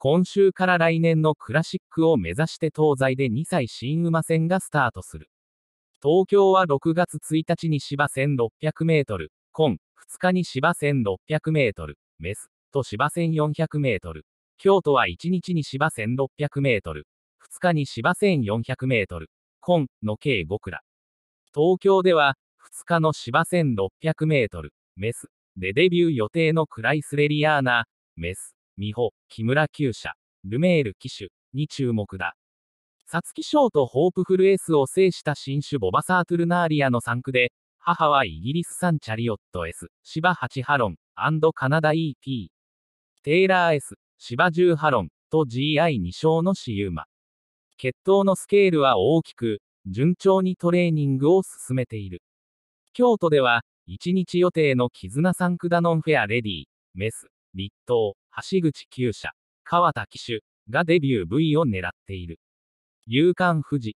今週から来年のクラシックを目指して東西で2歳新馬戦がスタートする。東京は6月1日に芝 1600m、今、2日に芝 1600m、メス、と芝 1400m。京都は1日に芝 1600m、2日に芝 1400m、今、の計5クラ。東京では、2日の芝 1600m、メス、でデビュー予定のクライスレリアーナ、メス。美穂、木村厩舎、ルメール騎手に注目だ。皐月賞とホープフルエースを制した新種ボバサートゥルナーリアの3区で、母はイギリス産チャリオット S、芝8ハロン、カナダ EP、テイラー S、芝10ハロン、と GI2 勝のシユーマ。血統のスケールは大きく、順調にトレーニングを進めている。京都では、1日予定の絆サンクダノンフェアレディ、メス、立東、橋口厩舎、川田騎手がデビュー V を狙っている。夕刊富士、